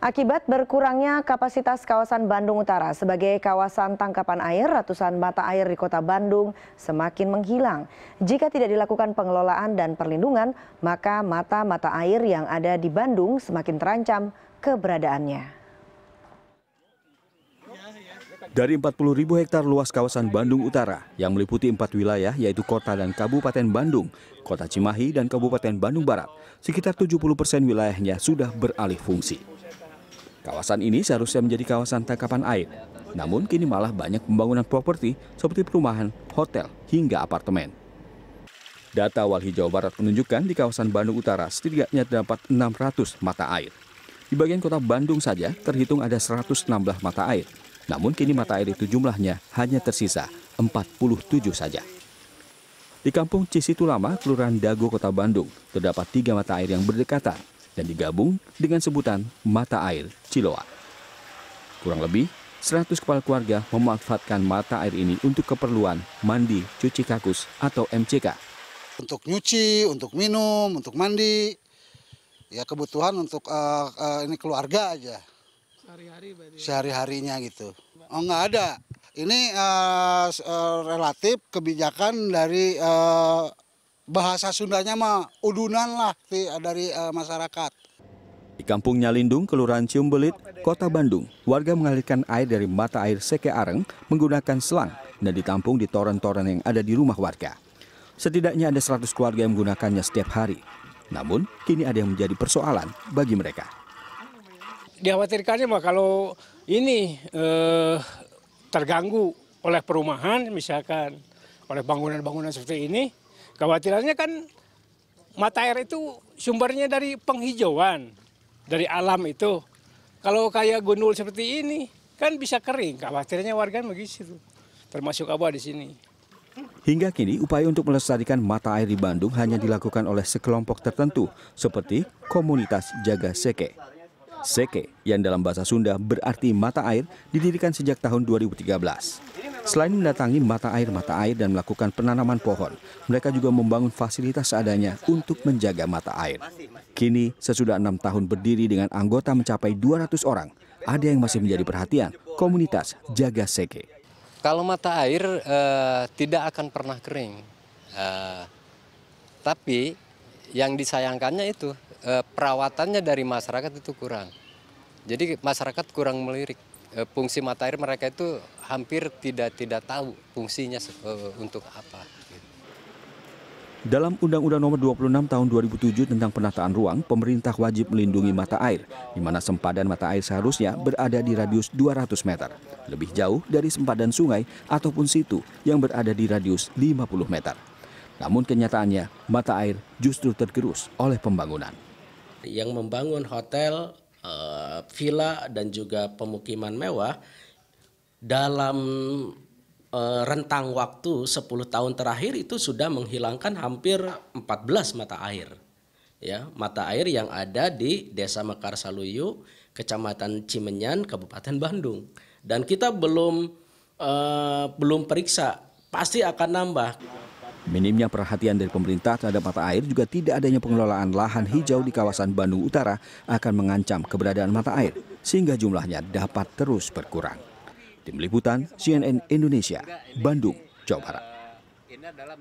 Akibat berkurangnya kapasitas kawasan Bandung Utara sebagai kawasan tangkapan air, ratusan mata air di kota Bandung semakin menghilang. Jika tidak dilakukan pengelolaan dan perlindungan, maka mata-mata air yang ada di Bandung semakin terancam keberadaannya. Dari 40 ribu hektar luas kawasan Bandung Utara yang meliputi empat wilayah yaitu kota dan kabupaten Bandung, kota Cimahi dan kabupaten Bandung Barat, sekitar 70 persen wilayahnya sudah beralih fungsi. Kawasan ini seharusnya menjadi kawasan tangkapan air, namun kini malah banyak pembangunan properti seperti perumahan, hotel, hingga apartemen. Data Walhi Jawa Barat menunjukkan di kawasan Bandung Utara setidaknya terdapat 600 mata air. Di bagian kota Bandung saja terhitung ada 116 mata air. Namun kini mata air itu jumlahnya hanya tersisa 47 saja. Di kampung Cisitulama, Kelurahan Dago, Kota Bandung, terdapat tiga mata air yang berdekatan, dan digabung dengan sebutan mata air Ciloa. Kurang lebih 100 kepala keluarga memanfaatkan mata air ini untuk keperluan mandi, cuci kakus atau MCK. Untuk nyuci, untuk minum, untuk mandi, ya kebutuhan untuk uh, uh, ini keluarga aja. sehari ya? harinya gitu. Oh nggak ada. Ini uh, relatif kebijakan dari uh, bahasa Sundanya mah udunan lah dari uh, masyarakat. Di Kampung Nyalindung, Kelurahan Ciumbelit, Kota Bandung, warga mengalirkan air dari mata air Seke Areng menggunakan selang dan ditampung di toren-toren yang ada di rumah warga. Setidaknya ada 100 keluarga yang menggunakannya setiap hari. Namun, kini ada yang menjadi persoalan bagi mereka. Dikhawatirkannya mah kalau ini eh, terganggu oleh perumahan misalkan, oleh bangunan-bangunan seperti ini, Kekhawatirannya kan mata air itu sumbernya dari penghijauan, dari alam itu. Kalau kayak gundul seperti ini, kan bisa kering. Kekhawatirannya warga kan begitu, termasuk abah di sini. Hingga kini, upaya untuk melestarikan mata air di Bandung hanya dilakukan oleh sekelompok tertentu, seperti komunitas jaga seke. Seke, yang dalam bahasa Sunda berarti mata air, didirikan sejak tahun 2013. Selain mendatangi mata air-mata air dan melakukan penanaman pohon, mereka juga membangun fasilitas seadanya untuk menjaga mata air. Kini, sesudah enam tahun berdiri dengan anggota mencapai 200 orang, ada yang masih menjadi perhatian komunitas Jaga Seke. Kalau mata air eh, tidak akan pernah kering, eh, tapi yang disayangkannya itu eh, perawatannya dari masyarakat itu kurang. Jadi masyarakat kurang melirik. Eh, fungsi mata air mereka itu hampir tidak tidak tahu fungsinya eh, untuk apa. Gitu. Dalam Undang-Undang Nomor 26 Tahun 2007 tentang Penataan Ruang, pemerintah wajib melindungi mata air, di mana sempadan mata air seharusnya berada di radius 200 meter, lebih jauh dari sempadan sungai ataupun situ yang berada di radius 50 meter. Namun kenyataannya, mata air justru tergerus oleh pembangunan. Yang membangun hotel uh, villa dan juga pemukiman mewah dalam uh, rentang waktu 10 tahun terakhir itu sudah menghilangkan hampir 14 mata air. Ya, mata air yang ada di Desa Mekar Saluyu, Kecamatan Cimenyan, Kabupaten Bandung. Dan kita belum uh, belum periksa, pasti akan nambah Minimnya perhatian dari pemerintah terhadap mata air juga tidak adanya pengelolaan lahan hijau di kawasan Bandung Utara akan mengancam keberadaan mata air, sehingga jumlahnya dapat terus berkurang. Tim Liputan CNN Indonesia, Bandung, Jawa Barat.